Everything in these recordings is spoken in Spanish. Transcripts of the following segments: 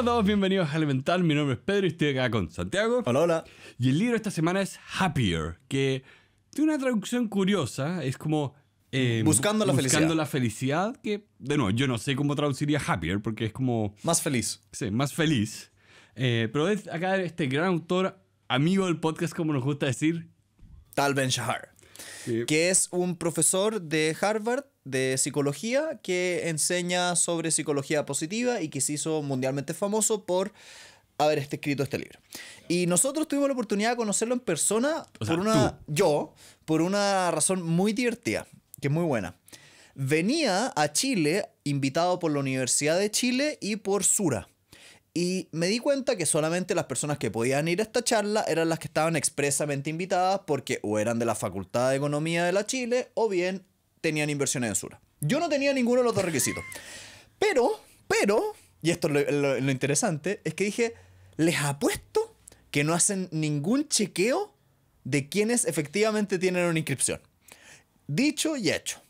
Hola a todos, bienvenidos a Elemental. Mi nombre es Pedro y estoy acá con Santiago. Hola, hola. Y el libro esta semana es Happier, que tiene una traducción curiosa. Es como. Em, buscando la felicidad. Buscando la felicidad, que de nuevo, yo no sé cómo traduciría happier, porque es como. Más feliz. Sí, más feliz. Eh, pero es acá este gran autor, amigo del podcast, como nos gusta decir. Tal Ben Shahar. Que es un profesor de Harvard de psicología que enseña sobre psicología positiva y que se hizo mundialmente famoso por haber este escrito este libro. Y nosotros tuvimos la oportunidad de conocerlo en persona por una yo por una razón muy divertida, que es muy buena. Venía a Chile invitado por la Universidad de Chile y por Sura. Y me di cuenta que solamente las personas que podían ir a esta charla eran las que estaban expresamente invitadas porque o eran de la Facultad de Economía de la Chile o bien tenían inversiones en Sura. Yo no tenía ninguno de los dos requisitos. Pero, pero, y esto es lo, interesante, es que dije, les apuesto que no hacen ningún chequeo de quienes efectivamente tienen una inscripción. Dicho y hecho,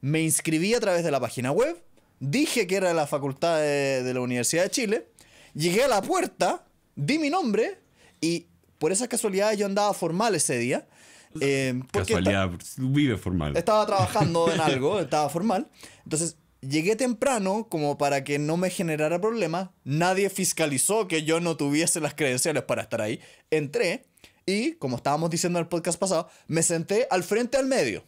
me inscribí a través de la página web, dije que era de la facultad de, de la Universidad de Chile, llegué a la puerta, di mi nombre y por esas casualidades yo andaba formal ese día eh, Casualidad, vive formal. Estaba trabajando en algo, estaba formal. Entonces, llegué temprano como para que no me generara problema Nadie fiscalizó que yo no tuviese las credenciales para estar ahí. Entré y, como estábamos diciendo en el podcast pasado, me senté al frente al medio.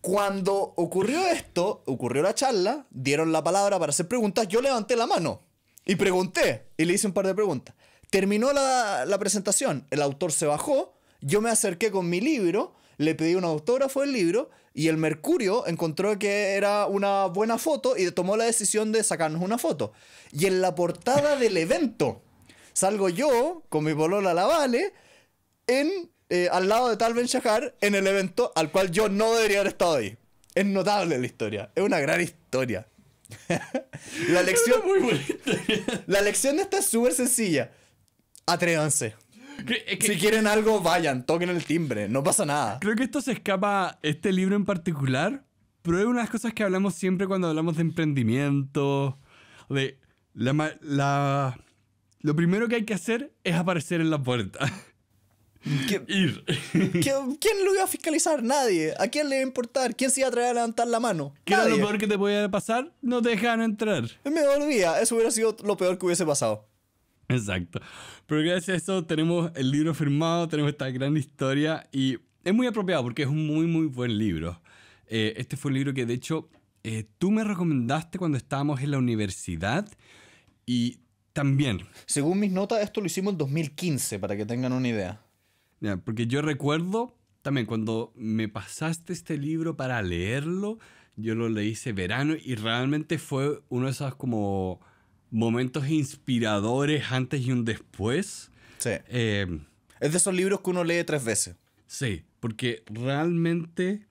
Cuando ocurrió esto, ocurrió la charla, dieron la palabra para hacer preguntas, yo levanté la mano y pregunté y le hice un par de preguntas. Terminó la, la presentación, el autor se bajó, yo me acerqué con mi libro, le pedí un autógrafo del libro y el Mercurio encontró que era una buena foto y tomó la decisión de sacarnos una foto. Y en la portada del evento salgo yo con mi bolola la Vale en, eh, al lado de Tal Ben Shahar en el evento al cual yo no debería haber estado ahí. Es notable la historia, es una gran historia. la lección, la lección de esta es súper sencilla. Atrévanse si quieren algo, vayan, toquen el timbre, no pasa nada. Creo que esto se escapa, este libro en particular, pero es una de las cosas que hablamos siempre cuando hablamos de emprendimiento, de la, la lo primero que hay que hacer es aparecer en la puerta. Ir. ¿Quién lo iba a fiscalizar? Nadie. ¿A quién le iba a importar? ¿Quién se iba a traer a levantar la mano? ¿Qué era lo peor que te podía pasar? No te dejaban entrar. Me dormía. Eso hubiera sido lo peor que hubiese pasado. Exacto. Pero gracias a eso tenemos el libro firmado, tenemos esta gran historia y es muy apropiado porque es un muy, muy buen libro. Eh, este fue un libro que de hecho eh, tú me recomendaste cuando estábamos en la universidad y también. Según mis notas, esto lo hicimos en 2015, para que tengan una idea. porque yo recuerdo también cuando me pasaste este libro para leerlo, yo lo leí ese verano y realmente fue uno de esos como momentos inspiradores antes y un después. Sí. Em, es de esos libros que uno lee tres veces. Sí, porque realmente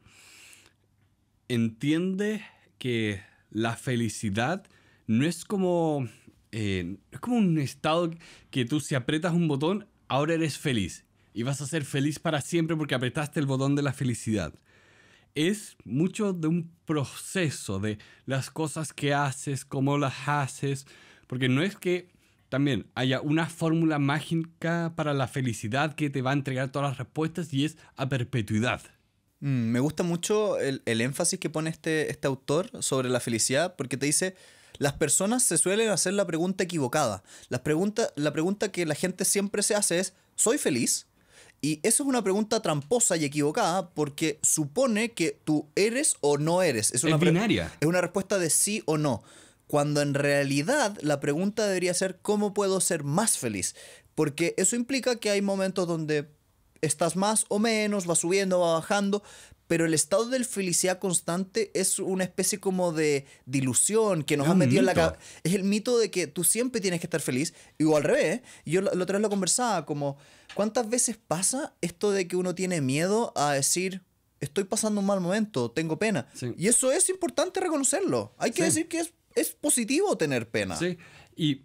entiende que la felicidad no es como, eh, es como un estado que tú si apretas un botón, ahora eres feliz. Y vas a ser feliz para siempre porque apretaste el botón de la felicidad. Es mucho de un proceso de las cosas que haces, cómo las haces, porque no es que también haya una fórmula mágica para la felicidad que te va a entregar todas las respuestas y es a perpetuidad. Mm, me gusta mucho el, énfasis que pone este, este autor sobre la felicidad porque te dice, las personas se suelen hacer la pregunta equivocada. La pregunta, la pregunta que la gente siempre se hace es, ¿soy feliz? Y eso es una pregunta tramposa y equivocada porque supone que tú eres o no eres. Es una Es una respuesta de sí o no cuando en realidad la pregunta debería ser cómo puedo ser más feliz, porque eso implica que hay momentos donde estás más o menos, va subiendo, va bajando, pero el estado de felicidad constante es una especie como de dilución que nos ha metido en la cabeza. Es el mito de que tú siempre tienes que estar feliz, y o al revés. ¿eh? Yo lo otra vez lo conversaba, como, ¿cuántas veces pasa esto de que uno tiene miedo a decir, estoy pasando un mal momento, tengo pena? Y eso es importante reconocerlo. Hay que decir que es es positivo tener pena. Sí, y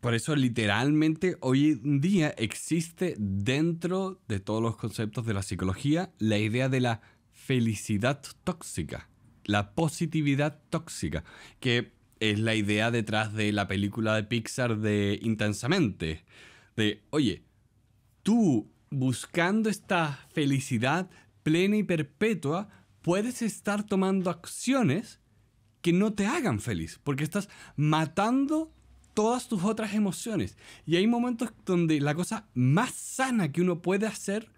por eso literalmente hoy en día existe dentro de todos los conceptos de la psicología la idea de la felicidad tóxica, la positividad tóxica, que es la idea detrás de la película de Pixar de Intensamente, de, oye, tú buscando esta felicidad plena y perpetua, puedes estar tomando acciones que no te hagan feliz, porque estás matando todas tus otras emociones. Y hay momentos donde la cosa más sana que uno puede hacer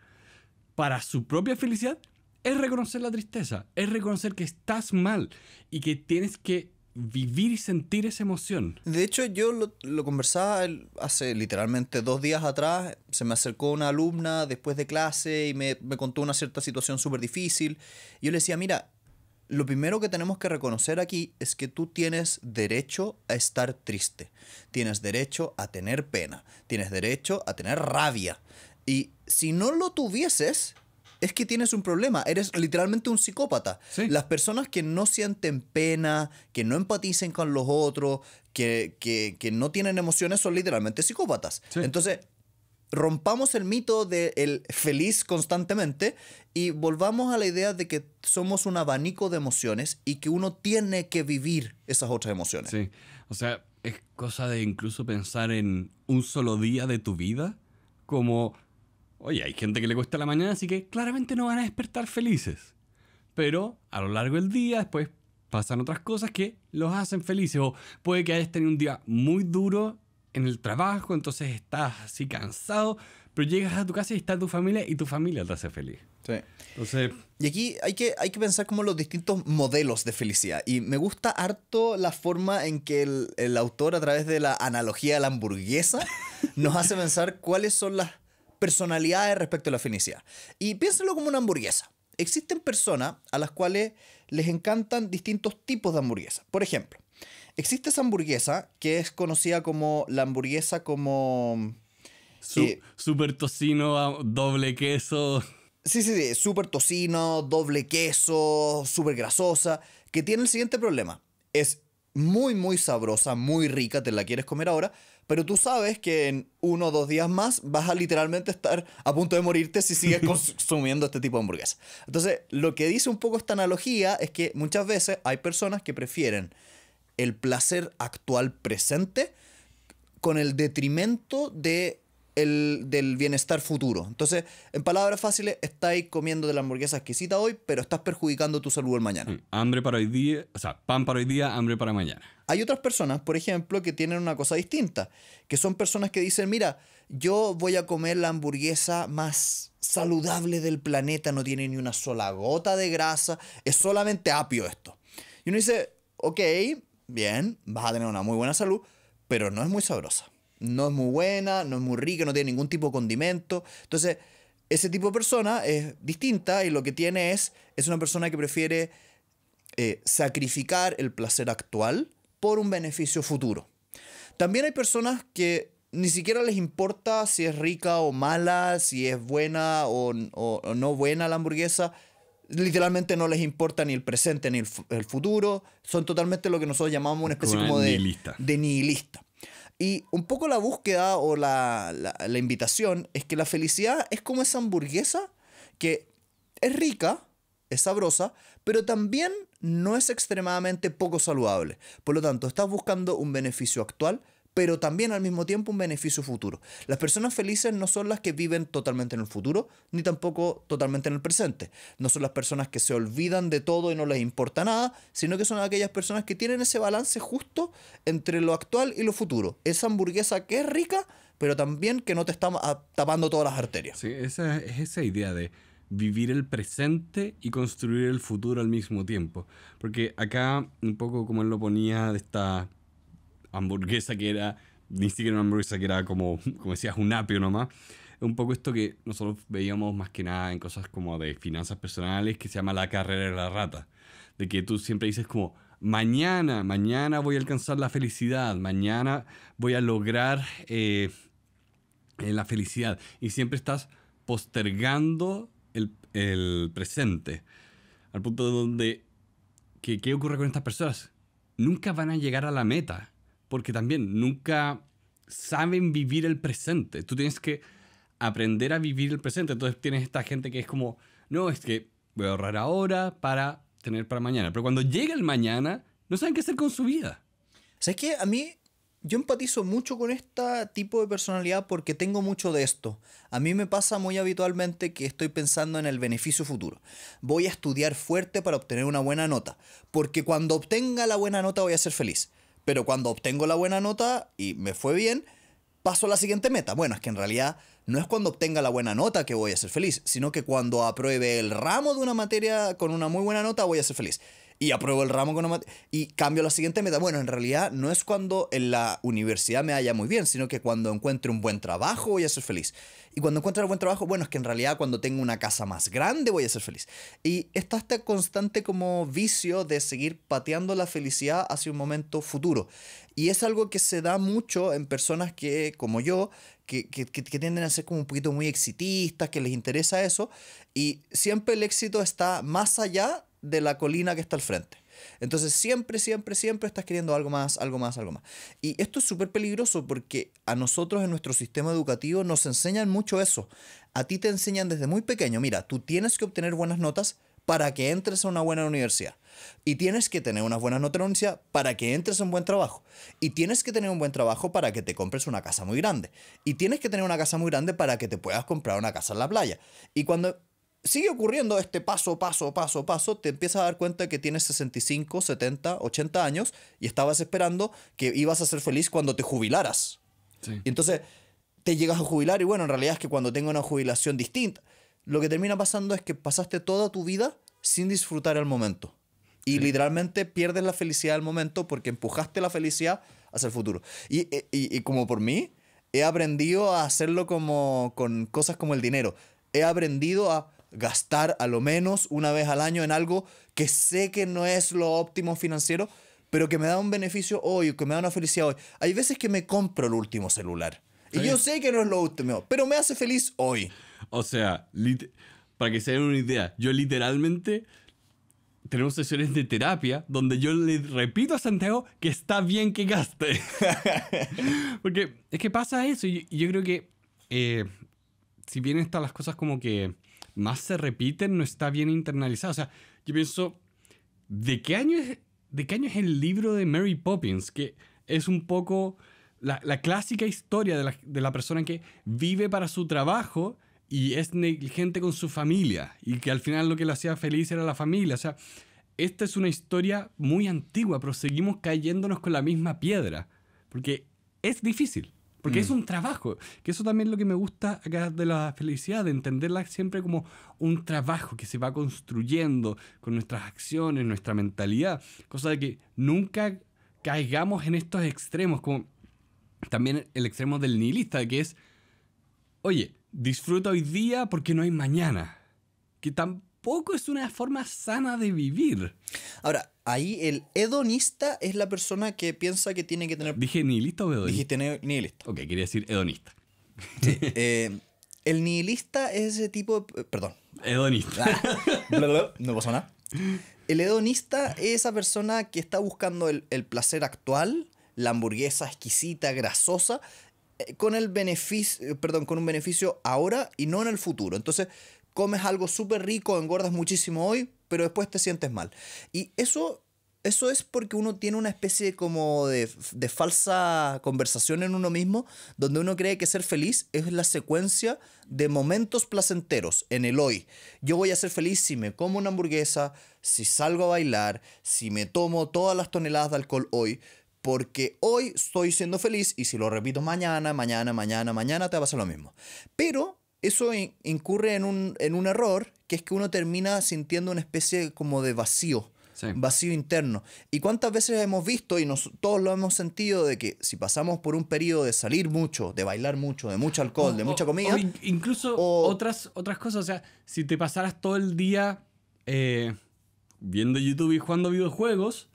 para su propia felicidad es reconocer la tristeza, es reconocer que estás mal y que tienes que vivir y sentir esa emoción. De hecho, yo lo, conversaba hace literalmente dos días atrás, se me acercó una alumna después de clase y me, me contó una cierta situación súper difícil. Yo le decía, mira, lo primero que tenemos que reconocer aquí es que tú tienes derecho a estar triste, tienes derecho a tener pena, tienes derecho a tener rabia. Y si no lo tuvieses, es que tienes un problema, eres literalmente un psicópata. Las personas que no sienten pena, que no empaticen con los otros, que, no tienen emociones, son literalmente psicópatas. Entonces, rompamos el mito del feliz constantemente y volvamos a la idea de que somos un abanico de emociones y que uno tiene que vivir esas otras emociones. Sí, o sea, es cosa de incluso pensar en un solo día de tu vida como, oye, hay gente que le cuesta la mañana, así que claramente no van a despertar felices. Pero a lo largo del día después pasan otras cosas que los hacen felices o puede que hayas tenido un día muy duro en el trabajo, entonces estás así cansado, pero llegas a tu casa y está tu familia y tu familia te hace feliz. Sí. y aquí hay que, hay que pensar como los distintos modelos de felicidad. Y me gusta harto la forma en que el, autor, a través de la analogía de la hamburguesa, nos hace pensar cuáles son las personalidades respecto a la felicidad. Y piénsalo como una hamburguesa. Existen personas a las cuales les encantan distintos tipos de hamburguesas. Por ejemplo, Existe esa hamburguesa que es conocida como la hamburguesa como... Eh, super tocino, ah, doble queso. Sí, sí, sí, super tocino, doble queso, super grasosa, que tiene el siguiente problema. Es muy, muy sabrosa, muy rica, te la quieres comer ahora, pero tú sabes que en uno o dos días más vas a literalmente estar a punto de morirte si sigues consumiendo este tipo de hamburguesa. Entonces, lo que dice un poco esta analogía es que muchas veces hay personas que prefieren el placer actual presente con el detrimento de del bienestar futuro. Entonces, en palabras fáciles, estáis comiendo de la hamburguesa exquisita hoy, pero estás perjudicando tu salud el mañana. Mm, hambre para hoy día, o sea, pan para hoy día, hambre para mañana. Hay otras personas, por ejemplo, que tienen una cosa distinta, que son personas que dicen, mira, yo voy a comer la hamburguesa más saludable del planeta, no tiene ni una sola gota de grasa, es solamente apio esto. Y uno dice, ok, bien, vas a tener una muy buena salud, pero no es muy sabrosa. No es muy buena, no es muy rica, no tiene ningún tipo de condimento. Entonces, ese tipo de persona es distinta y lo que tiene es, es una persona que prefiere eh, sacrificar el placer actual por un beneficio futuro. También hay personas que ni siquiera les importa si es rica o mala, si es buena o no buena la hamburguesa literalmente no les importa ni el presente ni el, futuro, son totalmente lo que nosotros llamamos una especie como, de, nihilista. Y un poco la búsqueda o la, la, la, invitación es que la felicidad es como esa hamburguesa que es rica, es sabrosa, pero también no es extremadamente poco saludable. Por lo tanto, estás buscando un beneficio actual, pero también al mismo tiempo un beneficio futuro. Las personas felices no son las que viven totalmente en el futuro, ni tampoco totalmente en el presente. No son las personas que se olvidan de todo y no les importa nada, sino que son aquellas personas que tienen ese balance justo entre lo actual y lo futuro. Esa hamburguesa que es rica, pero también que no te está ah, tapando todas las arterias. Sí, es esa idea de vivir el presente y construir el futuro al mismo tiempo. Porque acá, un poco como él lo ponía, de esta hamburguesa que era, ni siquiera una hamburguesa que era como, como decías, un apio nomás. Un poco esto que nosotros veíamos más que nada en cosas como de finanzas personales, que se llama la carrera de la rata. De que tú siempre dices como, mañana, mañana voy a alcanzar la felicidad, mañana voy a lograr eh, la felicidad. Y siempre estás postergando el, el presente. Al punto de donde, que, ¿qué ocurre con estas personas? Nunca van a llegar a la meta porque también nunca saben vivir el presente. Tú tienes que aprender a vivir el presente. Entonces tienes esta gente que es como, no, es que voy a ahorrar ahora para tener para mañana. Pero cuando llega el mañana, no saben qué hacer con su vida. ¿Sabes que A mí yo empatizo mucho con este tipo de personalidad porque tengo mucho de esto. A mí me pasa muy habitualmente que estoy pensando en el beneficio futuro. Voy a estudiar fuerte para obtener una buena nota, porque cuando obtenga la buena nota voy a ser feliz. Pero cuando obtengo la buena nota y me fue bien, paso a la siguiente meta. Bueno, es que en realidad no es cuando obtenga la buena nota que voy a ser feliz, sino que cuando apruebe el ramo de una materia con una muy buena nota voy a ser feliz y apruebo el ramo con y cambio la siguiente meta. Bueno, en realidad no es cuando en la universidad me haya muy bien, sino que cuando encuentre un buen trabajo voy a ser feliz. Y cuando encuentre un buen trabajo, bueno, es que en realidad cuando tengo una casa más grande voy a ser feliz. Y está este constante como vicio de seguir pateando la felicidad hacia un momento futuro. Y es algo que se da mucho en personas que, como yo, que, que, que, tienden a ser como un poquito muy exitistas, que les interesa eso. Y siempre el éxito está más allá de la colina que está al frente. Entonces siempre, siempre, siempre estás queriendo algo más, algo más, algo más. Y esto es súper peligroso porque a nosotros en nuestro sistema educativo nos enseñan mucho eso. A ti te enseñan desde muy pequeño, mira, tú tienes que obtener buenas notas para que entres a una buena universidad. Y tienes que tener unas buenas notas en universidad para que entres a un buen trabajo. Y tienes que tener un buen trabajo para que te compres una casa muy grande. Y tienes que tener una casa muy grande para que te puedas comprar una casa en la playa. Y cuando sigue ocurriendo este paso, paso, paso, paso, te empiezas a dar cuenta que tienes 65, 70, 80 años y estabas esperando que ibas a ser feliz cuando te jubilaras. Y entonces te llegas a jubilar y bueno, en realidad es que cuando tenga una jubilación distinta, lo que termina pasando es que pasaste toda tu vida sin disfrutar el momento. Y literalmente pierdes la felicidad del momento porque empujaste la felicidad hacia el futuro. Eh, y, y como por mí, he aprendido a hacerlo como con cosas como el dinero. He aprendido a gastar a lo menos una vez al año en algo que sé que no es lo óptimo financiero, pero que me da un beneficio hoy, que me da una felicidad hoy. Hay veces que me compro el último celular. Y yo sé que no es lo último, pero me hace feliz hoy. O sea, para que se den una idea, yo literalmente tenemos sesiones de terapia donde yo le repito a Santiago que está bien que gaste. Porque es que pasa eso y yo, creo que eh, si bien están las cosas como que más se repiten, no está bien internalizado. O sea, yo pienso, ¿de qué año es, de qué año es el libro de Mary Poppins? Que es un poco la, clásica historia de la, de la, persona que vive para su trabajo y es negligente con su familia y que al final lo que la hacía feliz era la familia. O sea, esta es una historia muy antigua, pero seguimos cayéndonos con la misma piedra, porque es difícil. Porque es mm. un trabajo, que eso también es lo que me gusta acá de la felicidad, de entenderla siempre como un trabajo que se va construyendo con nuestras acciones, nuestra mentalidad, cosa de que nunca caigamos en estos extremos, como también el extremo del nihilista, que es, oye, disfruta hoy día porque no hay mañana. Que tan, poco es una forma sana de vivir. Ahora, ahí el hedonista es la persona que piensa que tiene que tener... ¿Dije nihilista o hedonista? Dijiste nihilista. Ok, quería decir hedonista. Eh, el nihilista es ese tipo de... Perdón. Hedonista. Ah, no pasa nada. El hedonista es esa persona que está buscando el, placer actual, la hamburguesa exquisita, grasosa, eh, con el beneficio, perdón, con un beneficio ahora y no en el futuro. Entonces, comes algo súper rico, engordas muchísimo hoy, pero después te sientes mal. Y eso eso es porque uno tiene una especie como de, falsa conversación en uno mismo, donde uno cree que ser feliz es la secuencia de momentos placenteros en el hoy. Yo voy a ser feliz si me como una hamburguesa, si salgo a bailar, si me tomo todas las toneladas de alcohol hoy, porque hoy estoy siendo feliz y si lo repito mañana, mañana, mañana, mañana, te va a pasar lo mismo. Pero eso incurre en un, error, que es que uno termina sintiendo una especie como de vacío. vacío interno. ¿Y cuántas veces hemos visto, y todos lo hemos sentido, de que si pasamos por un periodo de salir mucho, de bailar mucho, de mucho alcohol, de mucha comida... incluso otras, otras cosas, o sea, si te pasaras todo el día eh, viendo YouTube y jugando videojuegos...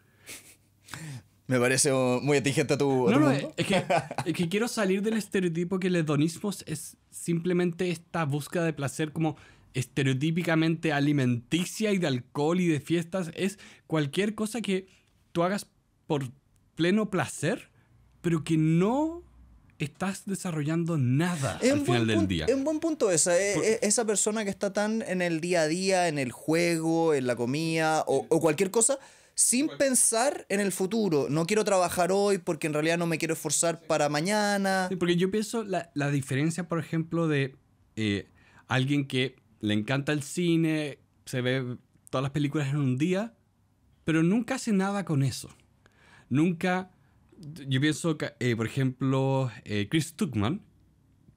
Me parece muy atingente tu. no, Es, que, quiero salir del estereotipo que el hedonismo es simplemente esta búsqueda de placer como estereotípicamente alimenticia y de alcohol y de fiestas. Es cualquier cosa que tú hagas por pleno placer, pero que no estás desarrollando nada al final del día. Es un buen punto esa. Eh, eh, esa persona que está tan en el día a día, en el juego, en la comida o cualquier cosa, sin pensar en el futuro. No quiero trabajar hoy porque en realidad no me quiero esforzar para mañana. porque yo pienso la, diferencia, por ejemplo, de eh, alguien que le encanta el cine, se ve todas las películas en un día, pero nunca hace nada con eso. Nunca, yo pienso, eh, por ejemplo, eh, Chris Tuckman,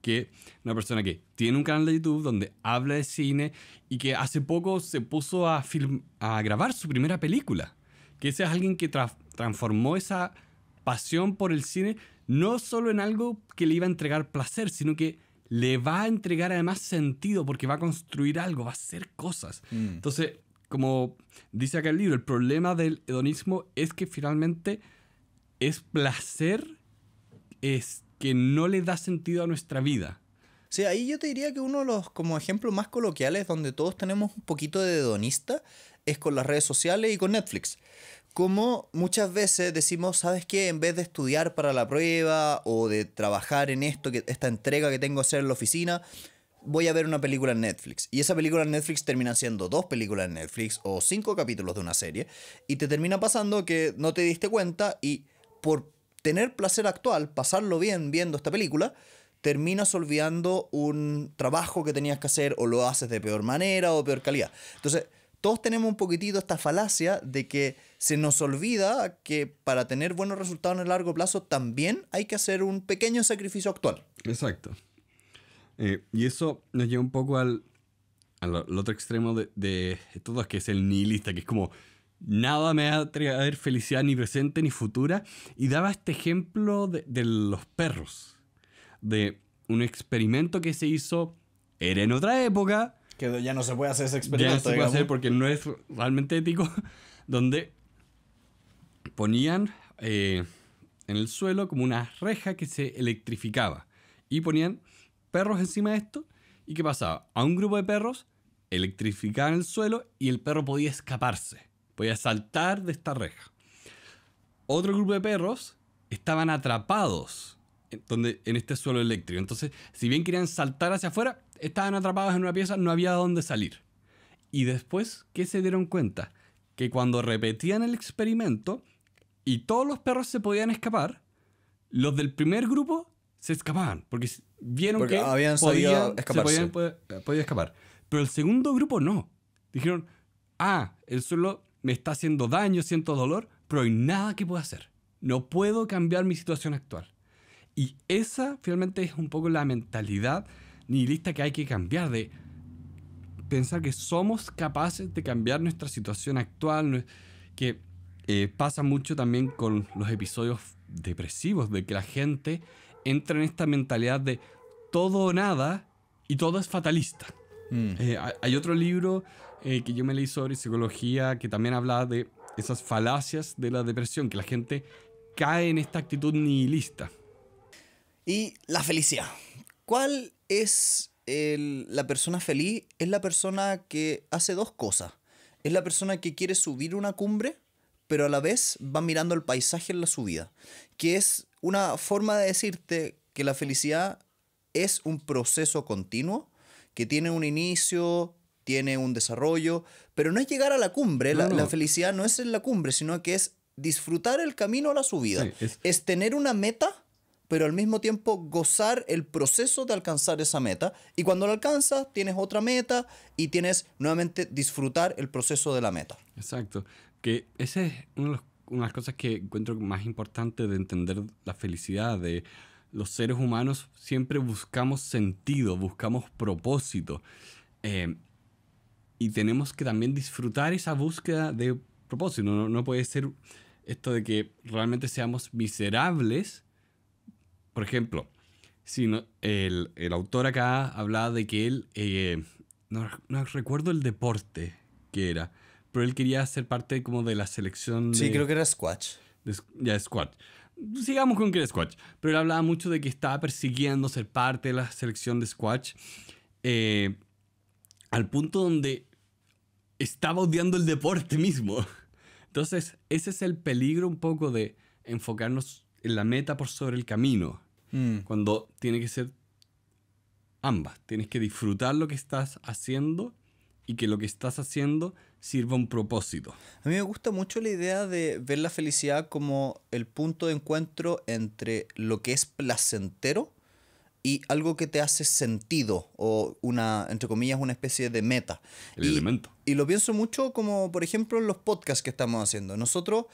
que es una persona que tiene un canal de YouTube donde habla de cine y que hace poco se puso a, film a grabar su primera película que ese es alguien que transformó esa pasión por el cine no solo en algo que le iba a entregar placer, sino que le va a entregar además sentido porque va a construir algo, va a hacer cosas. Mm. Entonces, como dice acá el libro, el problema del hedonismo es que finalmente es placer es que no le da sentido a nuestra vida. Sí, ahí yo te diría que uno de los como ejemplos más coloquiales donde todos tenemos un poquito de hedonista es con las redes sociales y con Netflix. Como muchas veces decimos, ¿sabes qué? En vez de estudiar para la prueba o de trabajar en esto, que, esta entrega que tengo que hacer en la oficina, voy a ver una película en Netflix. Y esa película en Netflix termina siendo dos películas en Netflix o cinco capítulos de una serie. Y te termina pasando que no te diste cuenta y por tener placer actual, pasarlo bien viendo esta película, terminas olvidando un trabajo que tenías que hacer o lo haces de peor manera o peor calidad. Entonces, todos tenemos un poquitito esta falacia de que se nos olvida que para tener buenos resultados en el largo plazo también hay que hacer un pequeño sacrificio actual. Exacto. Eh, y eso nos lleva un poco al, otro extremo de, de, que es el nihilista, que es como nada me va a traer felicidad ni presente ni futura. Y daba este ejemplo de, de los perros, de un experimento que se hizo, era en otra época, que ya no se puede hacer ese experimento. Ya no se puede hacer porque no es realmente ético. Donde ponían eh, en el suelo como una reja que se electrificaba. Y ponían perros encima de esto. ¿Y qué pasaba? A un grupo de perros electrificaban el suelo y el perro podía escaparse. Podía saltar de esta reja. Otro grupo de perros estaban atrapados donde, en este suelo eléctrico. Entonces, si bien querían saltar hacia afuera, estaban atrapados en una pieza, no había dónde salir. Y después, ¿qué se dieron cuenta? Que cuando repetían el experimento y todos los perros se podían escapar, los del primer grupo se escapaban, porque vieron que habían eh, podían, escapar. Pero el segundo grupo no. Dijeron, ah, el suelo me está haciendo daño, siento dolor, pero hay nada que pueda hacer. No puedo cambiar mi situación actual. Y esa finalmente es un poco la mentalidad nihilista que hay que cambiar, de pensar que somos capaces de cambiar nuestra situación actual, que eh, pasa mucho también con los episodios depresivos, de que la gente entra en esta mentalidad de todo o nada y todo es fatalista. Mm. Eh, hay otro libro eh, que yo me leí sobre psicología que también habla de esas falacias de la depresión, que la gente cae en esta actitud nihilista. Y la felicidad. ¿Cuál es la persona feliz? Es la persona que hace dos cosas. Es la persona que quiere subir una cumbre, pero a la vez va mirando el paisaje en la subida. Que es una forma de decirte que la felicidad es un proceso continuo, que tiene un inicio, tiene un desarrollo, pero no es llegar a la cumbre, la, felicidad no es en la cumbre, sino que es disfrutar el camino a la subida, es... tener una meta pero al mismo tiempo gozar el proceso de alcanzar esa meta. Y cuando la alcanzas, tienes otra meta y tienes nuevamente disfrutar el proceso de la meta. Exacto. Que ese es una de las cosas que encuentro más importante de entender la felicidad de los seres humanos siempre buscamos sentido, buscamos propósito. Eh, y tenemos que también disfrutar esa búsqueda de propósito. No, no, puede ser esto de que realmente seamos miserables por ejemplo, si el, autor acá hablaba de que él, eh, no, recuerdo el deporte que era, pero él quería ser parte como de la selección. Sí, creo que era Squatch. ya, Squatch. Sigamos con que era Squatch. Pero él hablaba mucho de que estaba persiguiendo ser parte de la selección de Squatch. Eh, al punto donde estaba odiando el deporte mismo. Entonces, ese es el peligro un poco de enfocarnos en la meta por sobre el camino. Mm. Cuando tiene que ser ambas. Tienes que disfrutar lo que estás haciendo y que lo que estás haciendo sirva un propósito. A mí me gusta mucho la idea de ver la felicidad como el punto de encuentro entre lo que es placentero y algo que te hace sentido o una, entre comillas, una especie de meta. El elemento. Y lo pienso mucho como, por ejemplo, los podcasts que estamos haciendo. Nosotros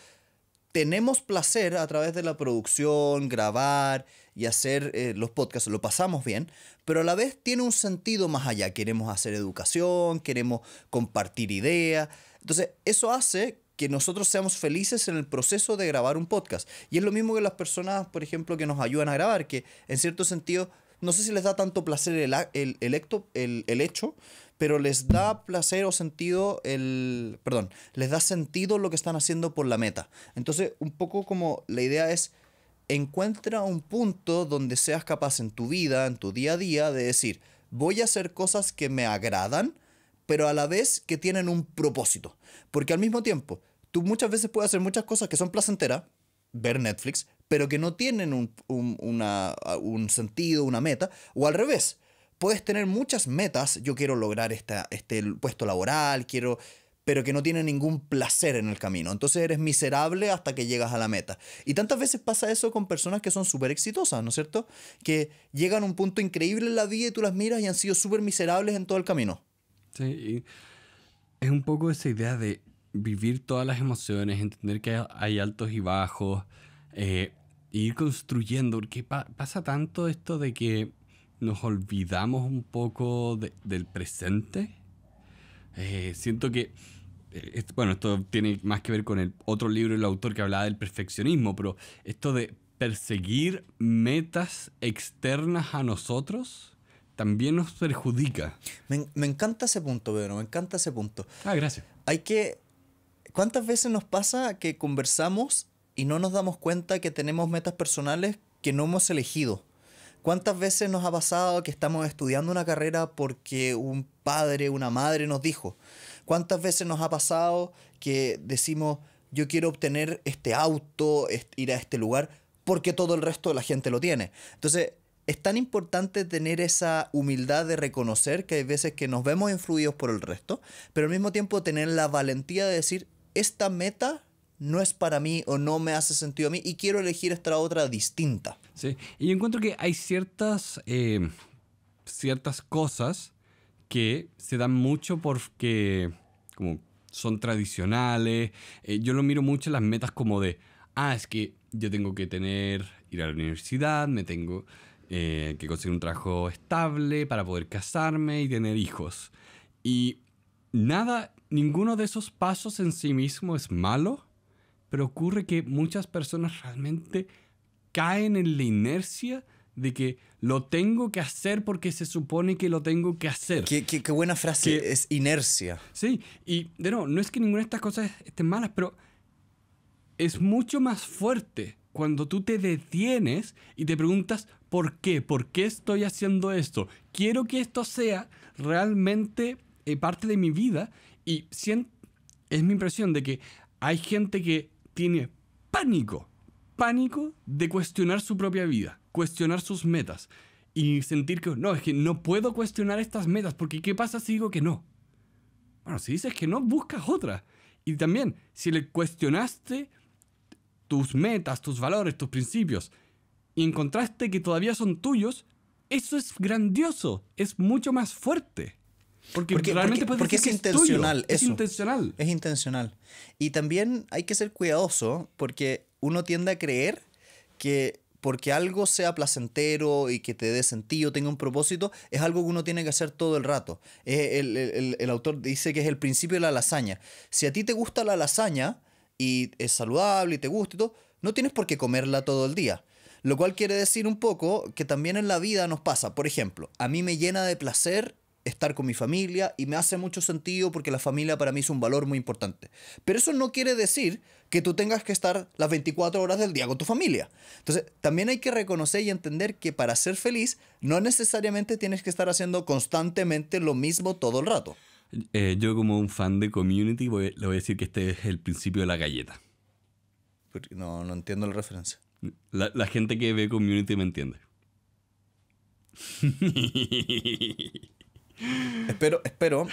tenemos placer a través de la producción, grabar y hacer eh, los podcasts, lo pasamos bien, pero a la vez tiene un sentido más allá. Queremos hacer educación, queremos compartir ideas. Entonces, eso hace que nosotros seamos felices en el proceso de grabar un podcast. Y es lo mismo que las personas, por ejemplo, que nos ayudan a grabar, que en cierto sentido no sé si les da tanto placer el, el, el, hecho, pero les da placer o sentido el. Perdón, les da sentido lo que están haciendo por la meta. Entonces, un poco como la idea es. Encuentra un punto donde seas capaz en tu vida, en tu día a día, de decir, voy a hacer cosas que me agradan, pero a la vez que tienen un propósito. Porque al mismo tiempo, tú muchas veces puedes hacer muchas cosas que son placenteras, ver Netflix, pero que no tienen un, sentido, una meta, o al revés, puedes tener muchas metas, yo quiero lograr este puesto laboral, quiero pero que no tiene ningún placer en el camino. Entonces eres miserable hasta que llegas a la meta. Y tantas veces pasa eso con personas que son súper exitosas, ¿no es cierto? Que llegan a un punto increíble en la vida y tú las miras y han sido súper miserables en todo el camino. Sí, es un poco esa idea de vivir todas las emociones, entender que hay altos y bajos, eh, ir construyendo, porque pasa tanto esto de que nos olvidamos un poco del presente. Eh, siento que, eh, bueno, esto tiene más que ver con el otro libro del autor que hablaba del perfeccionismo, pero esto de perseguir metas externas a nosotros también nos perjudica. Me, me, encanta ese punto, Pedro, me encanta ese punto. Ah, gracias. Hay que... ¿Cuántas veces nos pasa que conversamos y no nos damos cuenta que tenemos metas personales que no hemos elegido. ¿Cuántas veces nos ha pasado que estamos estudiando una carrera porque un padre, una madre nos dijo? ¿Cuántas veces nos ha pasado que decimos, yo quiero obtener este auto, ir a este lugar, porque todo el resto de la gente lo tiene? Entonces, es tan importante tener esa humildad de reconocer que hay veces que nos vemos influidos por el resto, pero al mismo tiempo tener la valentía de decir, esta meta no es para mí o no me hace sentido a mí y quiero elegir esta otra distinta. Sí, y yo encuentro que hay ciertas, eh, ciertas cosas que se dan mucho porque como son tradicionales. Eh, yo lo miro mucho las metas como de, ah, es que yo tengo que tener, ir a la universidad, me tengo eh, que conseguir un trabajo estable para poder casarme y tener hijos. Y nada, ninguno de esos pasos en sí mismo es malo pero ocurre que muchas personas realmente caen en la inercia de que lo tengo que hacer porque se supone que lo tengo que hacer. Qué, buena frase, es inercia. Sí, y de no, no es que ninguna de estas cosas estén malas, pero es mucho más fuerte cuando tú te detienes y te preguntas, ¿por qué? ¿Por qué estoy haciendo esto? Quiero que esto sea realmente eh, parte de mi vida y es mi impresión de que hay gente que tiene pánico, pánico de cuestionar su propia vida, cuestionar sus metas y sentir que no, es que no puedo cuestionar estas metas porque ¿qué pasa si digo que no? Bueno, si dices que no, buscas otra. Y también, si le cuestionaste tus metas, tus valores, tus principios y encontraste que todavía son tuyos, eso es grandioso, es mucho más fuerte. Porque, realmente porque, es, intencional. Es, intencional. Es intencional. Y también hay que ser cuidadoso porque uno tiende a creer que porque algo sea placentero y que te dé sentido, tenga un propósito, es algo que uno tiene que hacer todo el rato. El, el autor dice que es el principio de la lasaña. Si a ti te gusta la lasaña y es saludable y te gusta y todo, no tienes por qué comerla todo el día. Lo cual quiere decir un poco que también en la vida nos pasa. Por ejemplo, a mí me llena de placer estar con mi familia y me hace mucho sentido porque la familia para mí es un valor muy importante. Pero eso no quiere decir que tú tengas que estar las 24 horas del día con tu familia. Entonces, también hay que reconocer y entender que para ser feliz no necesariamente tienes que estar haciendo constantemente lo mismo todo el rato. Eh, yo como un fan de community le voy a decir que este es el principio de la galleta. No, no entiendo la referencia. La, la gente que ve community me entiende. espero, espero,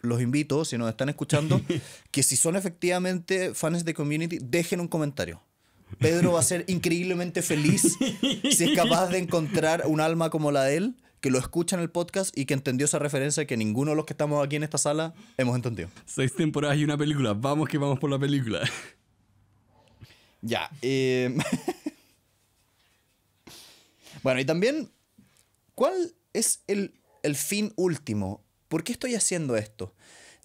los invito, si nos están escuchando, que si son efectivamente fans de community, dejen un comentario. Pedro va a ser increíblemente feliz si es capaz de encontrar un alma como la de él que lo escucha en el podcast y que entendió esa referencia que ninguno de los que estamos aquí en esta sala hemos entendido. Seis temporadas y una película. Vamos que vamos por la película. Ya. Em, bueno, y también, ¿cuál es el el fin último. ¿Por qué estoy haciendo esto?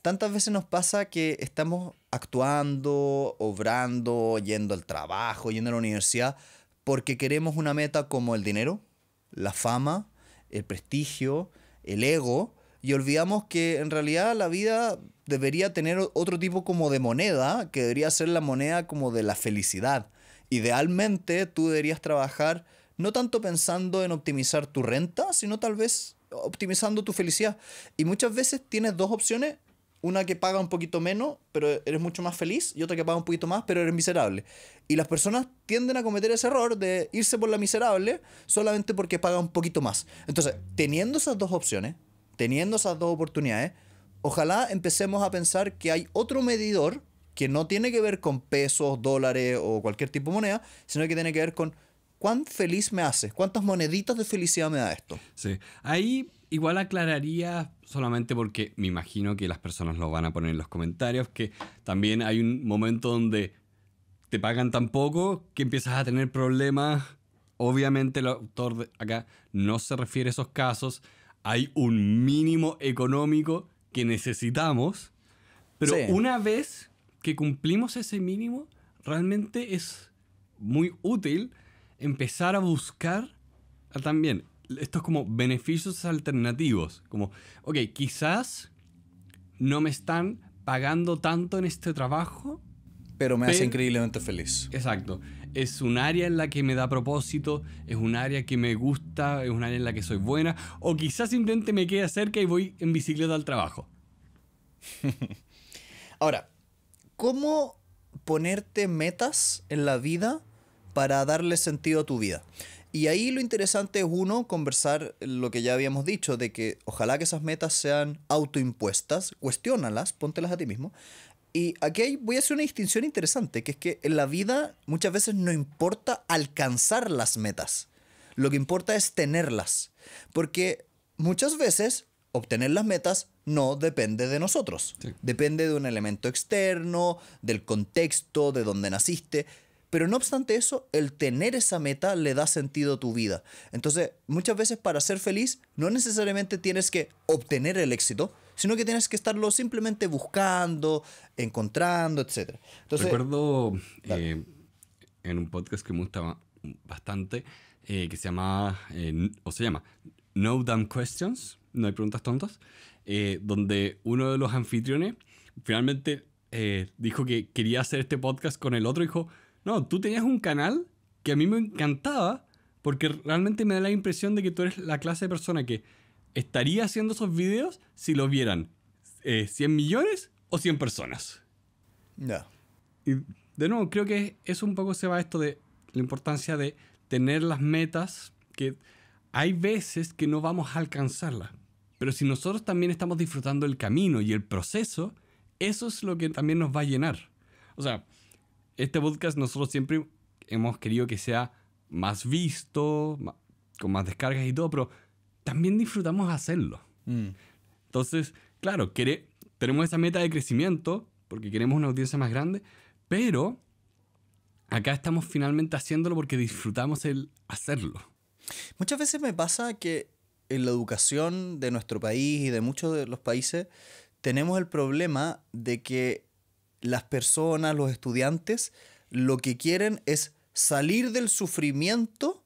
Tantas veces nos pasa que estamos actuando, obrando, yendo al trabajo, yendo a la universidad, porque queremos una meta como el dinero, la fama, el prestigio, el ego, y olvidamos que en realidad la vida debería tener otro tipo como de moneda, que debería ser la moneda como de la felicidad. Idealmente tú deberías trabajar no tanto pensando en optimizar tu renta, sino tal vez optimizando tu felicidad. Y muchas veces tienes dos opciones, una que paga un poquito menos, pero eres mucho más feliz, y otra que paga un poquito más, pero eres miserable. Y las personas tienden a cometer ese error de irse por la miserable solamente porque paga un poquito más. Entonces, teniendo esas dos opciones, teniendo esas dos oportunidades, ojalá empecemos a pensar que hay otro medidor que no tiene que ver con pesos, dólares o cualquier tipo de moneda, sino que tiene que ver con ¿Cuán feliz me hace? ¿Cuántos moneditos de felicidad me da esto? Sí, ahí igual aclararía solamente porque me imagino que las personas lo van a poner en los comentarios, que también hay un momento donde te pagan tan poco que empiezas a tener problemas. Obviamente el autor acá no se refiere a esos casos. Hay un mínimo económico que necesitamos, pero una vez que cumplimos ese mínimo, realmente es muy útil empezar a buscar ah, también estos como beneficios alternativos. Como, ok, quizás no me están pagando tanto en este trabajo. Pero me hace increíblemente feliz. Exacto. Es un área en la que me da propósito, es un área que me gusta, es un área en la que soy buena. O quizás simplemente me quede cerca y voy en bicicleta al trabajo. Ahora, ¿cómo ponerte metas en la vida para darle sentido a tu vida. Y ahí lo interesante es uno, conversar lo que ya habíamos dicho, de que ojalá que esas metas sean autoimpuestas, cuestiónalas, póntelas a ti mismo. Y aquí voy a hacer una distinción interesante, que es que en la vida muchas veces no importa alcanzar las metas, lo que importa es tenerlas, porque muchas veces obtener las metas no depende de nosotros, depende de un elemento externo, del contexto, de dónde naciste, pero no obstante eso, el tener esa meta le da sentido a tu vida. Entonces, muchas veces para ser feliz no necesariamente tienes que obtener el éxito, sino que tienes que estarlo simplemente buscando, encontrando, etc. Entonces, Recuerdo eh, en un podcast que me gustaba bastante, eh, que se llama, eh, o se llama, No Dumb Questions, no hay preguntas tontas, donde uno de los anfitriones finalmente dijo que quería hacer este podcast con el otro, dijo, no, tú tenías un canal que a mí me encantaba porque realmente me da la impresión de que tú eres la clase de persona que estaría haciendo esos videos si lo vieran 100 eh, millones o 100 personas. No. Y de nuevo, creo que eso un poco se va a esto de la importancia de tener las metas que hay veces que no vamos a alcanzarlas. Pero si nosotros también estamos disfrutando el camino y el proceso, eso es lo que también nos va a llenar. O sea, este podcast nosotros siempre hemos querido que sea más visto, con más descargas y todo, pero también disfrutamos hacerlo. Mm. Entonces, claro, tenemos esa meta de crecimiento porque queremos una audiencia más grande, pero acá estamos finalmente haciéndolo porque disfrutamos el hacerlo. Muchas veces me pasa que en la educación de nuestro país y de muchos de los países tenemos el problema de que las personas, los estudiantes, lo que quieren es salir del sufrimiento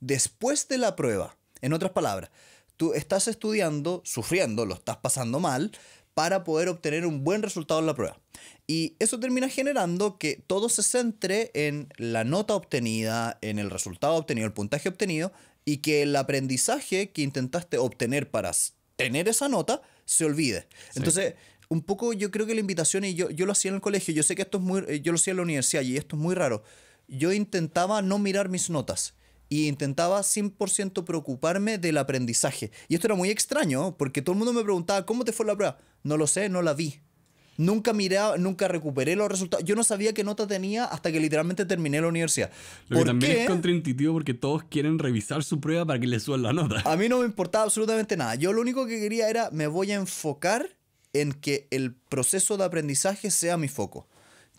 después de la prueba. En otras palabras, tú estás estudiando, sufriendo, lo estás pasando mal, para poder obtener un buen resultado en la prueba. Y eso termina generando que todo se centre en la nota obtenida, en el resultado obtenido, el puntaje obtenido, y que el aprendizaje que intentaste obtener para tener esa nota se olvide. Entonces, un poco yo creo que la invitación, y yo, yo lo hacía en el colegio, yo sé que esto es muy, eh, yo lo hacía en la universidad y esto es muy raro, yo intentaba no mirar mis notas y intentaba 100% preocuparme del aprendizaje. Y esto era muy extraño, porque todo el mundo me preguntaba, ¿cómo te fue la prueba? No lo sé, no la vi. Nunca miré, nunca recuperé los resultados. Yo no sabía qué nota tenía hasta que literalmente terminé la universidad. Lo que también es contraintuitivo porque todos quieren revisar su prueba para que les suban la nota. A mí no me importaba absolutamente nada. Yo lo único que quería era, me voy a enfocar en que el proceso de aprendizaje sea mi foco.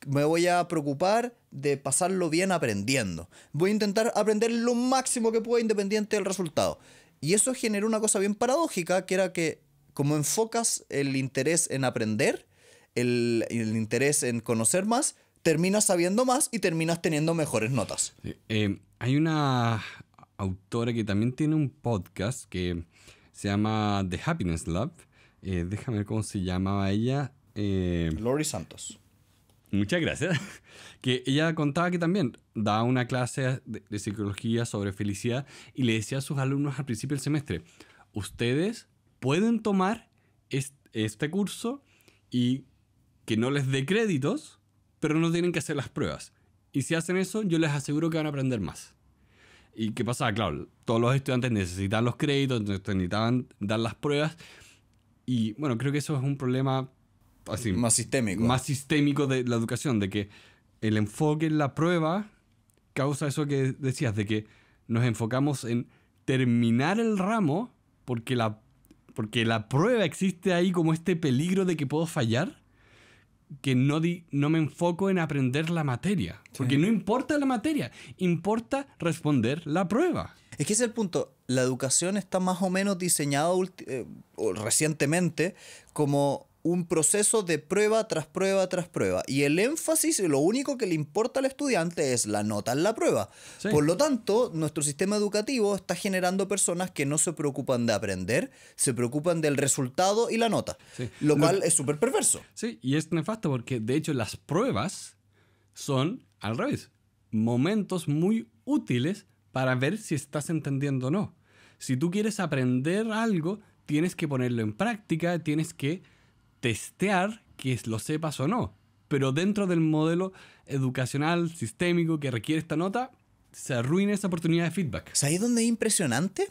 Me voy a preocupar de pasarlo bien aprendiendo. Voy a intentar aprender lo máximo que pueda independiente del resultado. Y eso generó una cosa bien paradójica, que era que como enfocas el interés en aprender, el, interés en conocer más, terminas sabiendo más y terminas teniendo mejores notas. Eh, hay una autora que también tiene un podcast que se llama The Happiness Lab eh, déjame ver cómo se llamaba ella. Eh, Lori Santos. Muchas gracias. Que ella contaba que también daba una clase de, psicología sobre felicidad y le decía a sus alumnos al principio del semestre, ustedes pueden tomar este curso y que no les dé créditos, pero no tienen que hacer las pruebas. Y si hacen eso, yo les aseguro que van a aprender más. ¿Y qué pasaba? Claro, todos los estudiantes necesitan los créditos, necesitaban dar las pruebas, y bueno, creo que eso es un problema así, más sistémico. Más sistémico de la educación, de que el enfoque en la prueba causa eso que decías, de que nos enfocamos en terminar el ramo porque la, porque la prueba existe ahí como este peligro de que puedo fallar, que no, di, no me enfoco en aprender la materia. Porque no importa la materia, importa responder la prueba. Es que ese es el punto. La educación está más o menos diseñada eh, recientemente como un proceso de prueba tras prueba tras prueba. Y el énfasis, lo único que le importa al estudiante es la nota en la prueba. Por lo tanto, nuestro sistema educativo está generando personas que no se preocupan de aprender, se preocupan del resultado y la nota. Lo, lo cual es súper perverso. Sí, y es nefasto porque de hecho las pruebas son al revés. Momentos muy útiles para ver si estás entendiendo o no. Si tú quieres aprender algo, tienes que ponerlo en práctica, tienes que testear que lo sepas o no. Pero dentro del modelo educacional sistémico que requiere esta nota, se arruina esa oportunidad de feedback. ¿Sabes dónde es impresionante?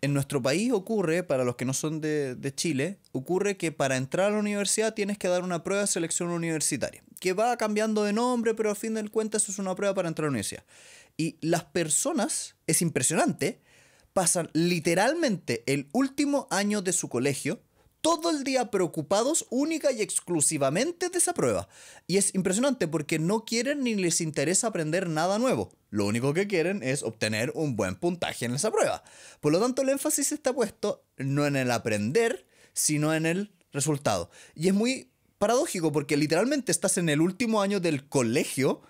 En nuestro país ocurre, para los que no son de, Chile, ocurre que para entrar a la universidad tienes que dar una prueba de selección universitaria, que va cambiando de nombre, pero al fin del cuentas eso es una prueba para entrar a la universidad. Y las personas, es impresionante, pasan literalmente el último año de su colegio todo el día preocupados única y exclusivamente de esa prueba. Y es impresionante porque no quieren ni les interesa aprender nada nuevo. Lo único que quieren es obtener un buen puntaje en esa prueba. Por lo tanto, el énfasis está puesto no en el aprender, sino en el resultado. Y es muy paradójico porque literalmente estás en el último año del colegio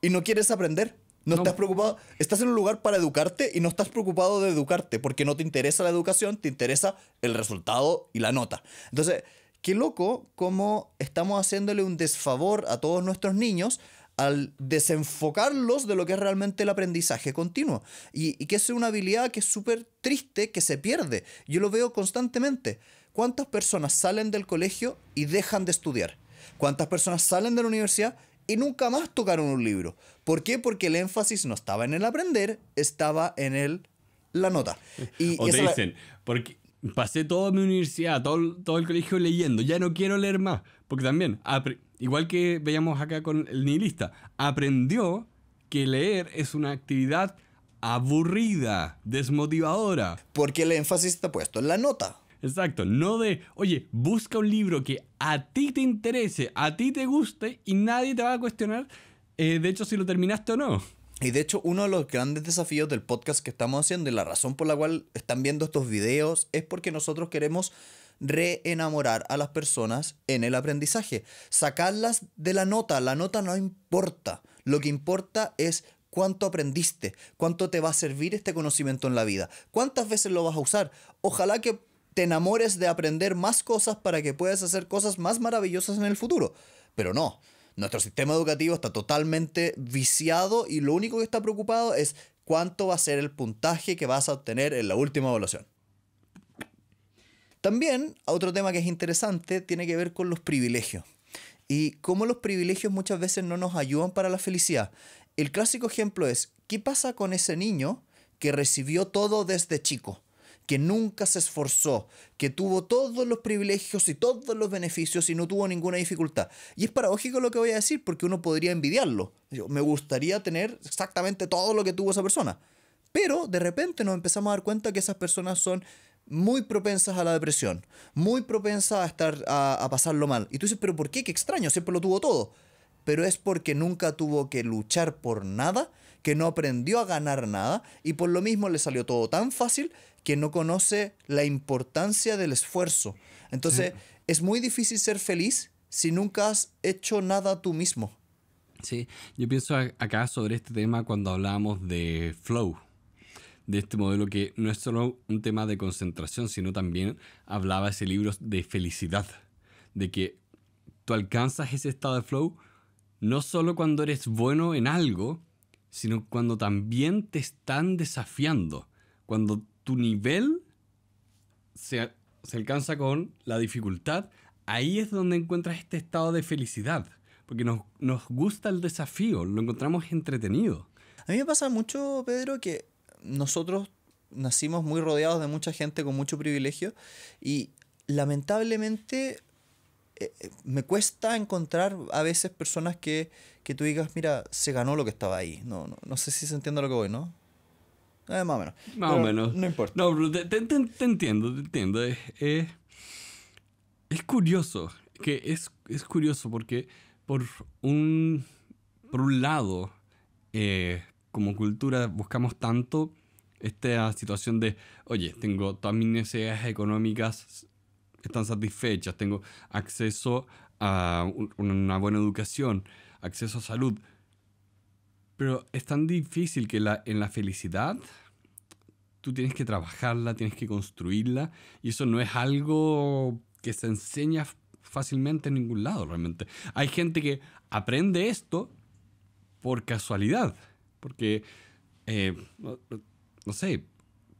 y no quieres aprender no, estás preocupado, estás en un lugar para educarte y no estás preocupado de educarte porque no te interesa la educación, te interesa el resultado y la nota. Entonces, qué loco cómo estamos haciéndole un desfavor a todos nuestros niños al desenfocarlos de lo que es realmente el aprendizaje continuo. Y, y que es una habilidad que es súper triste, que se pierde. Yo lo veo constantemente. ¿Cuántas personas salen del colegio y dejan de estudiar? ¿Cuántas personas salen de la universidad y nunca más tocaron un libro. ¿Por qué? Porque el énfasis no estaba en el aprender, estaba en el la nota. Y o te dicen, porque pasé toda mi universidad, todo, todo el colegio leyendo, ya no quiero leer más. Porque también, igual que veíamos acá con el nihilista, aprendió que leer es una actividad aburrida, desmotivadora. Porque el énfasis está puesto en la nota. Exacto, no de, oye, busca un libro que a ti te interese, a ti te guste y nadie te va a cuestionar, eh, de hecho, si lo terminaste o no. Y de hecho, uno de los grandes desafíos del podcast que estamos haciendo y la razón por la cual están viendo estos videos es porque nosotros queremos reenamorar a las personas en el aprendizaje, sacarlas de la nota, la nota no importa, lo que importa es cuánto aprendiste, cuánto te va a servir este conocimiento en la vida, cuántas veces lo vas a usar. Ojalá que te enamores de aprender más cosas para que puedas hacer cosas más maravillosas en el futuro. Pero no, nuestro sistema educativo está totalmente viciado y lo único que está preocupado es cuánto va a ser el puntaje que vas a obtener en la última evaluación. También, otro tema que es interesante, tiene que ver con los privilegios y cómo los privilegios muchas veces no nos ayudan para la felicidad. El clásico ejemplo es, ¿qué pasa con ese niño que recibió todo desde chico? que nunca se esforzó, que tuvo todos los privilegios y todos los beneficios y no tuvo ninguna dificultad. Y es paradójico lo que voy a decir porque uno podría envidiarlo. Yo, me gustaría tener exactamente todo lo que tuvo esa persona. Pero de repente nos empezamos a dar cuenta que esas personas son muy propensas a la depresión, muy propensas a, estar, a, a pasarlo mal. Y tú dices, pero ¿por qué? Qué extraño, siempre lo tuvo todo. Pero es porque nunca tuvo que luchar por nada que no aprendió a ganar nada y por lo mismo le salió todo tan fácil que no conoce la importancia del esfuerzo. Entonces, es muy difícil ser feliz si nunca has hecho nada tú mismo. Sí, yo pienso acá sobre este tema cuando hablábamos de flow, de este modelo que no es solo un tema de concentración, sino también hablaba ese libro de felicidad, de que tú alcanzas ese estado de flow no solo cuando eres bueno en algo, sino cuando también te están desafiando, cuando tu nivel se, alcanza con la dificultad, ahí es donde encuentras este estado de felicidad, porque nos, nos gusta el desafío, lo encontramos entretenido. A mí me pasa mucho, Pedro, que nosotros nacimos muy rodeados de mucha gente con mucho privilegio y lamentablemente eh, eh, me cuesta encontrar a veces personas que, que, tú digas, mira, se ganó lo que estaba ahí. No, no, no sé si se entiende lo que voy, ¿no? Eh, más o menos. Más o menos. No importa. No, te, entiendo, te entiendo. Es, curioso, que es, es, curioso porque por un, por un lado, como cultura buscamos tanto esta situación de, oye, tengo todas mis necesidades económicas están satisfechas, tengo acceso a una buena educación, acceso a salud. Pero es tan difícil que la, en la felicidad tú tienes que trabajarla, tienes que construirla, y eso no es algo que se enseña fácilmente en ningún lado realmente. Hay gente que aprende esto por casualidad, porque, eh, no, sé,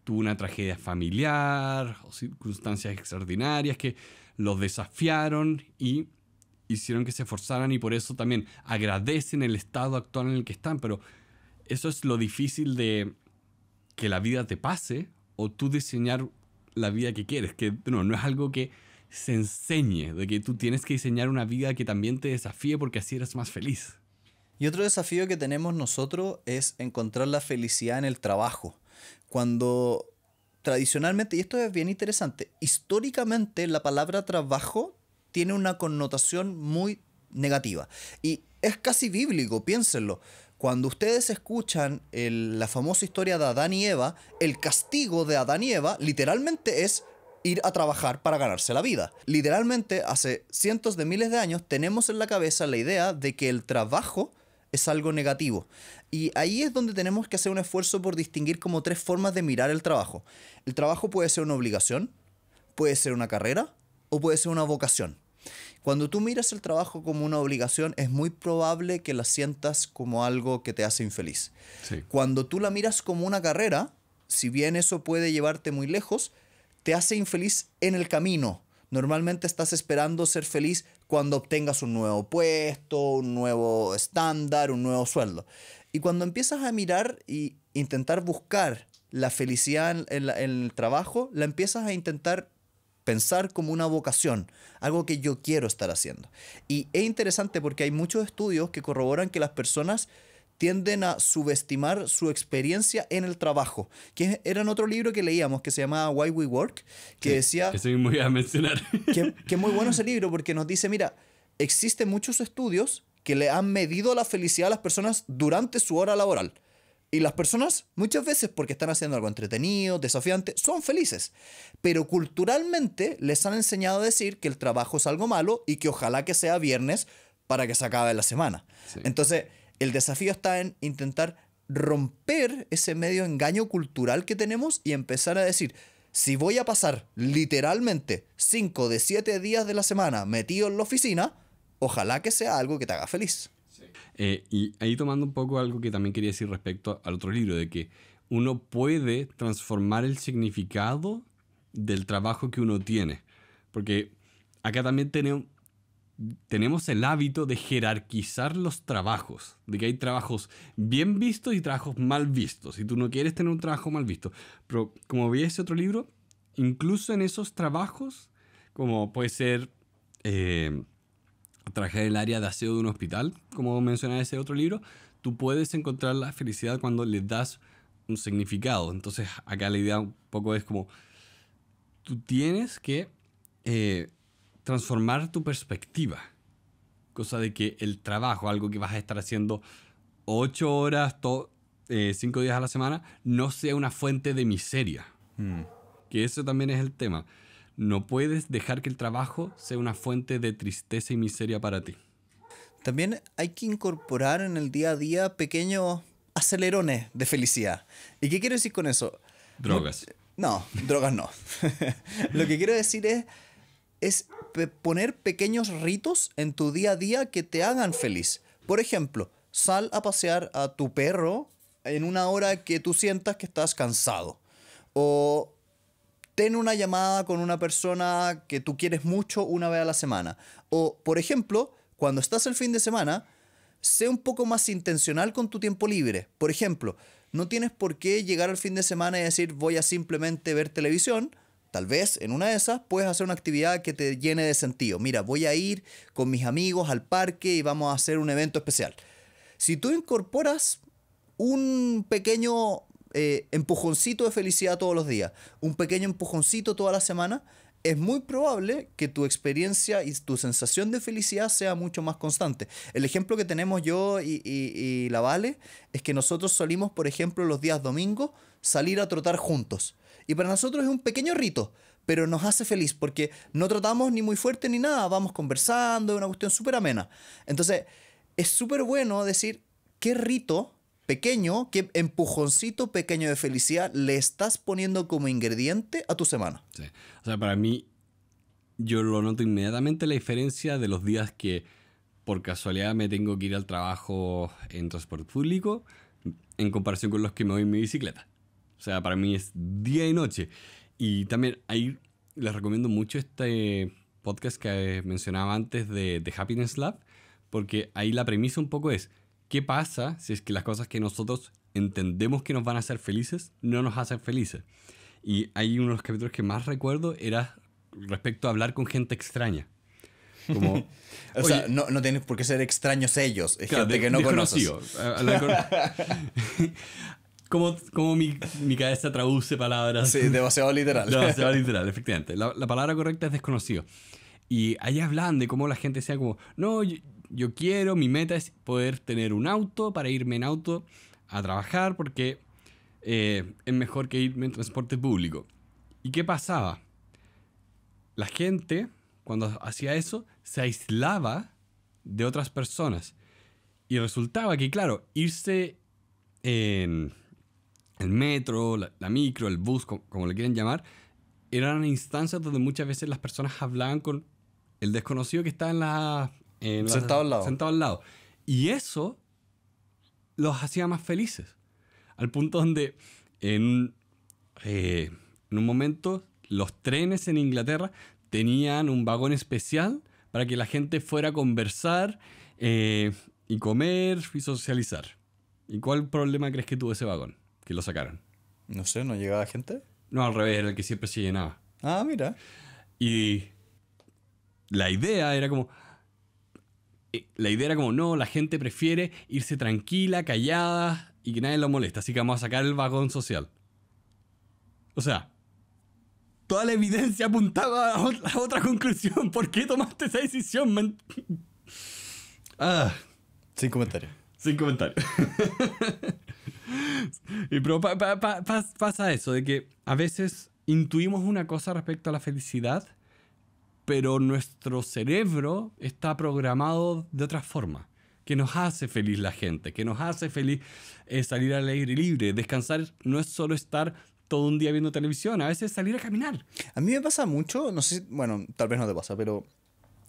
tuvo una tragedia familiar o circunstancias extraordinarias que los desafiaron y hicieron que se esforzaran y por eso también agradecen el estado actual en el que están, pero eso es lo difícil de que la vida te pase o tú diseñar la vida que quieres, que no, no es algo que se enseñe, de que tú tienes que diseñar una vida que también te desafíe porque así eres más feliz. Y otro desafío que tenemos nosotros es encontrar la felicidad en el trabajo. Cuando tradicionalmente, y esto es bien interesante, históricamente la palabra trabajo tiene una connotación muy negativa. Y es casi bíblico, piénsenlo. Cuando ustedes escuchan la famosa historia de Adán y Eva, el castigo de Adán y Eva literalmente es ir a trabajar para ganarse la vida. Literalmente, hace cientos de miles de años tenemos en la cabeza la idea de que el trabajo es algo negativo. Y ahí es donde tenemos que hacer un esfuerzo por distinguir como tres formas de mirar el trabajo. El trabajo puede ser una obligación, puede ser una carrera o puede ser una vocación. Cuando tú miras el trabajo como una obligación, es muy probable que la sientas como algo que te hace infeliz. Cuando tú la miras como una carrera, si bien eso puede llevarte muy lejos, te hace infeliz en el camino, Normalmente estás esperando ser feliz cuando obtengas un nuevo puesto, un nuevo estándar, un nuevo sueldo. Y cuando empiezas a mirar e intentar buscar la felicidad en, en, el trabajo, la empiezas a intentar pensar como una vocación, algo que yo quiero estar haciendo. Y es interesante porque hay muchos estudios que corroboran que las personas tienden a subestimar su experiencia en el trabajo. Que era en otro libro que leíamos que se llamaba Why We Work, que decía... a mencionar. Que, muy bueno ese libro porque nos dice, mira, existen muchos estudios que le han medido la felicidad a las personas durante su hora laboral. Y las personas, muchas veces porque están haciendo algo entretenido, desafiante, son felices. Pero culturalmente les han enseñado a decir que el trabajo es algo malo y que ojalá que sea viernes para que se acabe la semana. Entonces, el desafío está en intentar romper ese medio engaño cultural que tenemos y empezar a decir, si voy a pasar literalmente 5 de 7 días de la semana metido en la oficina, ojalá que sea algo que te haga feliz. Eh, y ahí tomando un poco algo que también quería decir respecto al otro libro, de que uno puede transformar el significado del trabajo que uno tiene. Porque acá también tenemos, tenemos el hábito de jerarquizar los trabajos, de que hay trabajos bien vistos y trabajos mal vistos, y tú no quieres tener un trabajo mal visto. Pero como vi ese otro libro, incluso en esos trabajos, como puede ser eh, trabajar en el área de aseo de un hospital, como mencionaba ese otro libro, tú puedes encontrar la felicidad cuando le das un significado. Entonces acá la idea un poco es como, tú tienes que... Eh, transformar tu perspectiva. Cosa de que el trabajo, algo que vas a estar haciendo ocho horas, eh, cinco eh, días a la semana, no sea una fuente de miseria. Hmm. Que eso también es el tema. No puedes dejar que el trabajo sea una fuente de tristeza y miseria para ti. También hay que incorporar en el día a día pequeños acelerones de felicidad. ¿Y qué quiero decir con eso? Drogas. No, drogas no. Lo que quiero decir es es poner pequeños ritos en tu día a día que te hagan feliz. Por ejemplo, sal a pasear a tu perro en una hora que tú sientas que estás cansado. O ten una llamada con una persona que tú quieres mucho una vez a la semana. O, por ejemplo, cuando estás el fin de semana, sé un poco más intencional con tu tiempo libre. Por ejemplo, no tienes por qué llegar al fin de semana y decir voy a simplemente ver televisión, Tal vez en una de esas puedes hacer una actividad que te llene de sentido. Mira, voy a ir con mis amigos al parque y vamos a hacer un evento especial. Si tú incorporas un pequeño eh, empujoncito de felicidad todos los días, un pequeño empujoncito toda la semana, es muy probable que tu experiencia y tu sensación de felicidad sea mucho más constante. El ejemplo que tenemos yo y, la Vale es que nosotros salimos, por ejemplo, los días domingos salir a trotar juntos. Y para nosotros es un pequeño rito, pero nos hace feliz porque no tratamos ni muy fuerte ni nada, vamos conversando, es una cuestión súper amena. Entonces, es súper bueno decir qué rito pequeño, qué empujoncito pequeño de felicidad le estás poniendo como ingrediente a tu semana. O sea, para mí, yo lo noto inmediatamente la diferencia de los días que por casualidad me tengo que ir al trabajo en transporte público en comparación con los que me voy en mi bicicleta. O sea, para mí es día y noche. Y también ahí les recomiendo mucho este podcast que mencionaba antes de, Happiness Lab, porque ahí la premisa un poco es, ¿qué pasa si es que las cosas que nosotros entendemos que nos van a hacer felices no nos hacen felices? Y hay uno de los capítulos que más recuerdo era respecto a hablar con gente extraña. Como, o sea, no, no tienes por qué ser extraños ellos, es gente que no conoces. cómo, mi, mi, cabeza traduce palabras. Sí, demasiado literal. demasiado literal, efectivamente. La, palabra correcta es desconocido. Y ahí hablan de cómo la gente sea como, no, yo, quiero, mi meta es poder tener un auto para irme en auto a trabajar porque eh, es mejor que irme en transporte público. ¿Y qué pasaba? La gente, cuando hacía eso, se aislaba de otras personas. Y resultaba que, claro, irse en el metro, la, micro, el bus, como, le quieren llamar, eran instancias donde muchas veces las personas hablaban con el desconocido que estaba en la, sentado, al lado. sentado al lado. Y eso los hacía más felices. Al punto donde en, eh, un momento los trenes en Inglaterra tenían un vagón especial para que la gente fuera a conversar eh, y comer y socializar. ¿Y cuál problema crees que tuvo ese vagón? que lo sacaron. No sé, ¿no llegaba gente? No, al revés, era el que siempre se llenaba. Ah, mira. Y la idea era como. Eh, la idea era como, no, la gente prefiere irse tranquila, callada y que nadie lo molesta, así que vamos a sacar el vagón social. O sea, toda la evidencia apuntaba a otra conclusión. ¿Por qué tomaste esa decisión, man? Ah. Sin comentario. Sin comentario. Y pero pasa eso, de que a veces intuimos una cosa respecto a la felicidad, pero nuestro cerebro está programado de otra forma, que nos hace feliz la gente, que nos hace feliz eh, salir al aire libre, descansar no es solo estar todo un día viendo televisión, a veces salir a caminar. A mí me pasa mucho, no sé, bueno, tal vez no te pasa, pero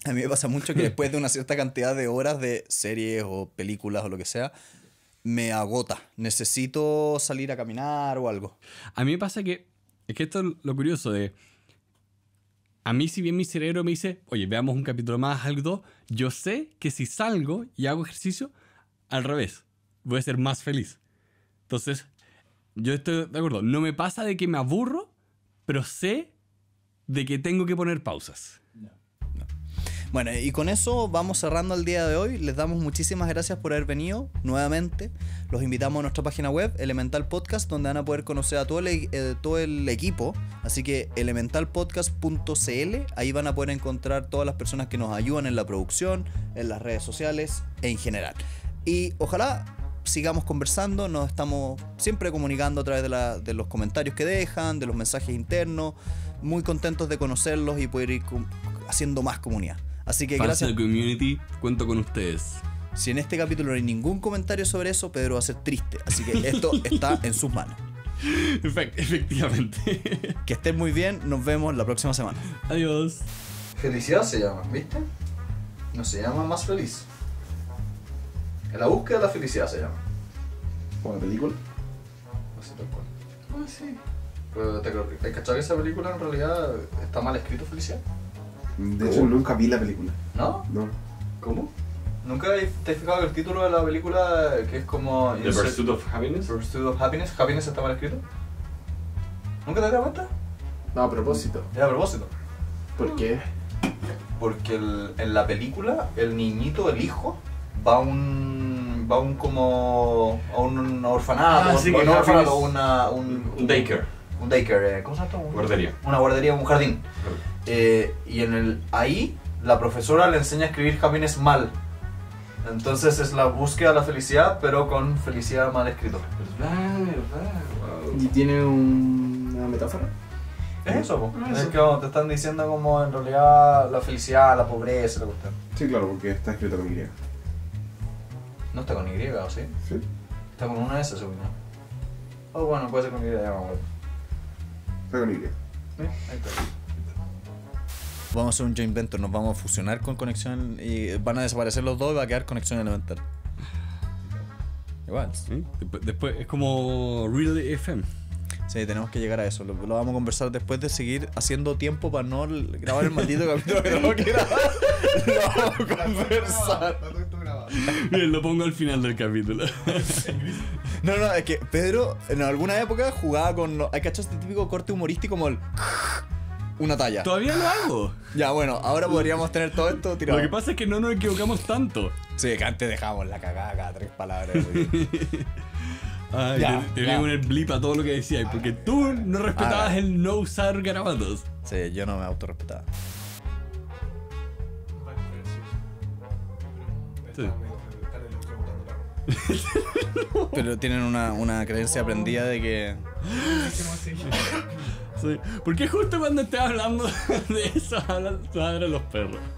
a mí me pasa mucho que después de una cierta cantidad de horas de series o películas o lo que sea, me agota. Necesito salir a caminar o algo. A mí me pasa que, es que esto es lo curioso de... A mí, si bien mi cerebro me dice, oye, veamos un capítulo más, algo, yo sé que si salgo y hago ejercicio, al revés, voy a ser más feliz. Entonces, yo estoy de acuerdo. No me pasa de que me aburro, pero sé de que tengo que poner pausas. Bueno, y con eso vamos cerrando el día de hoy. Les damos muchísimas gracias por haber venido nuevamente. Los invitamos a nuestra página web, Elemental Podcast, donde van a poder conocer a todo el, eh, todo el equipo. Así que elementalpodcast.cl, ahí van a poder encontrar todas las personas que nos ayudan en la producción, en las redes sociales, en general. Y ojalá sigamos conversando, nos estamos siempre comunicando a través de, los comentarios que dejan, de los mensajes internos, muy contentos de conocerlos y poder ir haciendo más comunidad. Así que gracias. al community, cuento con ustedes. Si en este capítulo no hay ningún comentario sobre eso, Pedro va a ser triste. Así que esto está en sus manos. efectivamente. Que estén muy bien, nos vemos la próxima semana. Adiós. Felicidad se llama, ¿viste? No se llama más feliz. En la búsqueda de la felicidad se llama. la película? No sé tal cual. Ah, sí. Pero te, cachado que esa película en realidad está mal escrito felicidad? De hecho, nunca vi la película. ¿No? No. ¿Cómo? ¿Nunca te has fijado el título de la película que es como... The Pursuit of Happiness? The Pursuit of Happiness. Happiness está mal escrito. ¿Nunca te dado cuenta? No, a propósito. Es a propósito. ¿Por qué? Porque en la película, el niñito, el hijo, va a un... Va a un como... A un orfanato. Ah, un, orfanato, una, un, un, un daycare. Un daycare. Eh, ¿Cómo se llama? Guardería. Una guardería, un jardín. Eh, y en el ahí la profesora le enseña a escribir jamines mal. Entonces es la búsqueda de la felicidad, pero con felicidad mal escrito. ¿Y tiene una metáfora? Es eso, ah, es que te están diciendo como en realidad la felicidad, la pobreza, la cuestión. Sí, claro, porque está escrito con Y. No está con Y, ¿o sí? Sí. Está con una S, según yo. Oh, bueno, puede ser con Y, ya vamos a Está con Y. ¿Eh? Ahí está vamos a hacer un joint inventor nos vamos a fusionar con conexión y van a desaparecer los dos y va a quedar conexión elemental. Igual. Después es como Real FM. Sí, tenemos que llegar a eso. Lo, vamos a conversar después de seguir haciendo tiempo para no grabar el maldito capítulo que tenemos que grabar. Lo vamos a conversar. lo pongo al final del capítulo. No, no, es que Pedro en alguna época jugaba con. Hay cachos este típico corte humorístico como el una talla. Todavía lo hago. Ya, bueno, ahora podríamos tener todo esto tirado. Lo que pasa es que no nos equivocamos tanto. Sí, que antes dejamos la cagada cada tres palabras. Ay, ya, te, Voy blip a todo lo que decías, porque tú no respetabas el no usar garabatos. Sí, yo no me autorrespetaba. Sí. Pero tienen una, una creencia aprendida de que. Sí, porque justo cuando estás hablando de eso, hablan de los perros.